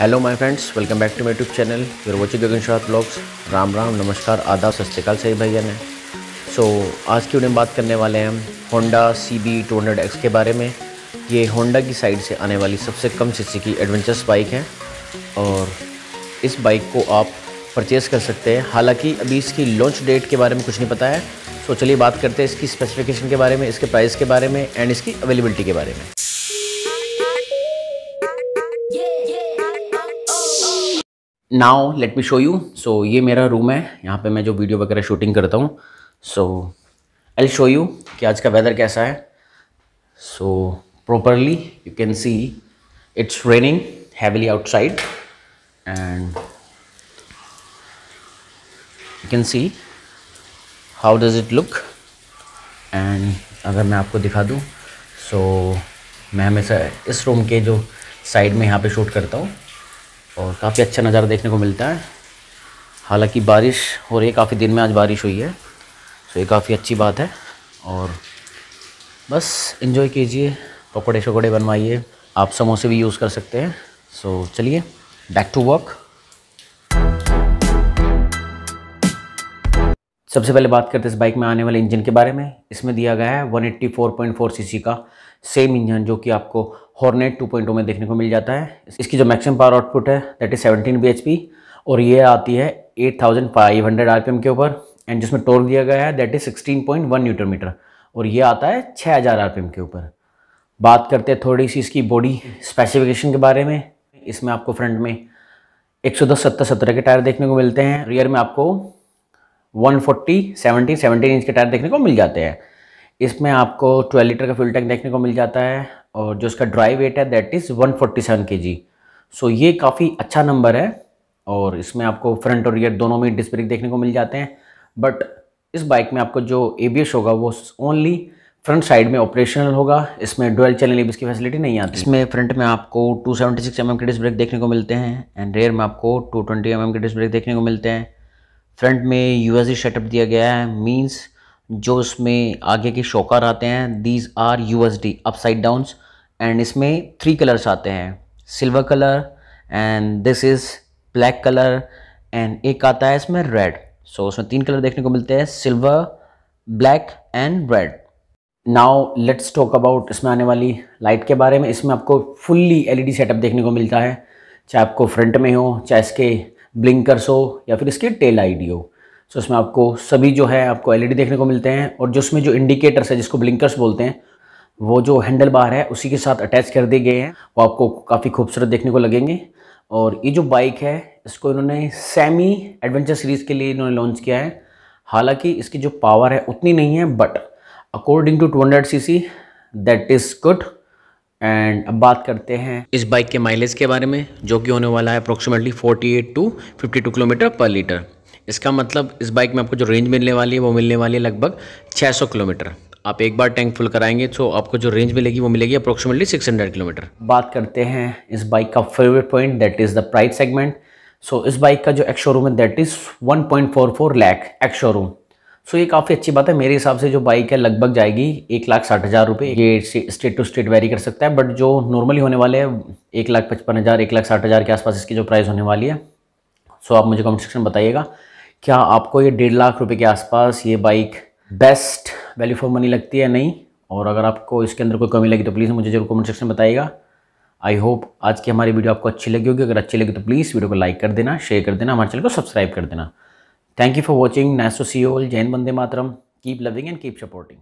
Hello my friends welcome back to my YouTube channel you're watching गगनशाह blogs Ram Ram नमस्कार आदाब सस्काल सही भैया ने सो so, आज की उन्हें में बात करने वाले हैं Honda C B two hundred X के बारे में ये होंडा की साइड से आने वाली सबसे कम सी की एडवेंचरस बाइक है और इस बाइक को आप परचेस कर सकते हैं हालांकि अभी इसकी लॉन्च डेट के बारे में कुछ नहीं पता है सो so, चलिए बात करते हैं इसकी स्पेसिफिकेशन के बारे में इसके प्राइस के बारे में एंड इसकी अवेलेबिलिटी के बारे में now let me show you so ये मेरा रूम है यहाँ पे मैं जो वीडियो वगैरह शूटिंग करता हूँ सो आई शो यू कि आज का वेदर कैसा है so properly you can see it's raining heavily outside and you can see how does it look and अगर मैं आपको दिखा दूँ सो so, मैं हमेशा इस रूम के जो साइड में यहाँ पे शूट करता हूँ और काफ़ी अच्छा नज़ारा देखने को मिलता है हालांकि बारिश हो रही है काफ़ी दिन में आज बारिश हुई है तो ये काफ़ी अच्छी बात है और बस इन्जॉय कीजिए पकौड़े शकोड़े बनवाइए आप समोसे भी यूज़ कर सकते हैं सो चलिए बैक टू वर्क सबसे पहले बात करते हैं इस बाइक में आने वाले इंजन के बारे में इसमें दिया गया है 184.4 सीसी का सेम इंजन जो कि आपको हॉर्नेट 2.0 में देखने को मिल जाता है इसकी जो मैक्सिमम पावर आउटपुट है दैट इज़ 17 bhp और ये आती है 8500 आरपीएम के ऊपर एंड जिसमें टोर्क दिया गया है दैट इज़ 16.1 न्यूटन मीटर और ये आता है 6000 आरपीएम के ऊपर बात करते हैं थोड़ी सी इसकी बॉडी स्पेसिफिकेशन के बारे में इसमें आपको फ्रंट में एक सौ के टायर देखने को मिलते हैं रियर में आपको 140 70 17 इंच के टायर देखने को मिल जाते हैं इसमें आपको 12 लीटर का फ्यूल टैंक देखने को मिल जाता है और जो इसका ड्राई वेट है दैट इज़ 147 फोर्टी सो ये काफ़ी अच्छा नंबर है और इसमें आपको फ्रंट और रियर दोनों में डिस्क देखने को मिल जाते हैं बट इस बाइक में आपको जो ए होगा वो ओनली फ्रंट साइड में ऑपरेशनल होगा इसमें डुअल चैनल एबीएस की फैसिलिटी नहीं आती इसमें फ्रंट में आपको 276 एम के डिस्क ब्रेक देखने को मिलते हैं एंड रेयर में आपको 220 एम के डिस्क ब्रेक देखने को मिलते हैं फ्रंट में यूएसए सेटअप दिया गया है मीन्स जो उसमें आगे के शोकार आते हैं these are U S up upside downs and इसमें थ्री कलर्स आते हैं silver colour and this is black colour and एक आता है इसमें रेड सो so, उसमें तीन कलर देखने को मिलते हैं silver black and red now let's talk about इसमें आने वाली लाइट के बारे में इसमें आपको फुल्ली एलईडी सेटअप देखने को मिलता है चाहे आपको फ्रंट में हो चाहे इसके ब्लिंकर्स हो या फिर इसकी टेल आईडी हो सो इसमें आपको सभी जो है आपको एलईडी e देखने को मिलते हैं और जो उसमें जो इंडिकेटर्स है जिसको ब्लिंकर्स बोलते हैं वो जो हैंडल बार है उसी के साथ अटैच कर दिए गए हैं वो आपको काफ़ी खूबसूरत देखने को लगेंगे और ये जो बाइक है इसको इन्होंने सेमी एडवेंचर सीरीज़ के लिए इन्होंने लॉन्च किया है हालांकि इसकी जो पावर है उतनी नहीं है but according to 200 CC that is good and अब बात करते हैं इस बाइक के माइलेज के बारे में जो कि होने वाला है approximately 48 to 52 kilometre per litre इसका मतलब इस बाइक में आपको जो रेंज मिलने वाली है वो मिलने वाली है लगभग 600 किलोमीटर आप एक बार टैंक फुल कराएंगे तो आपको जो रेंज मिलेगी वो मिलेगी अप्रोक्सीमेटली 600 किलोमीटर बात करते हैं इस बाइक का favourite point that is the price segment so इस बाइक का जो एक्शोरूम है that is one four four X ex showroom so ये काफ़ी अच्छी बात है मेरे हिसाब से जो बाइक है लगभग जाएगी एक लाख साठ हज़ार रुपये ये स्टेट टू स्टेट वेरी कर सकता है बट जो नॉर्मली होने वाले हैं एक लाख पचपन हज़ार एक लाख साठ हज़ार के आसपास इसकी जो प्राइस होने वाली है सो आप मुझे कमेंट सेक्शन बताइएगा क्या आपको ये डेढ़ लाख रुपये के आसपास ये bike best value for money लगती है नहीं और अगर आपको इसके अंदर कोई कमी लगी तो प्लीज़ मुझे जरूर कमेंट सेक्शन में बताइएगा आई होप आज की हमारी वीडियो आपको अच्छी लगी होगी अगर अच्छी लगी तो प्लीज़ वीडियो को लाइक कर देना शेयर कर देना हमारे चैनल को सब्सक्राइब कर देना Thank you for watching. Nice to see you all. Jain Bande Matram. Keep loving and keep supporting.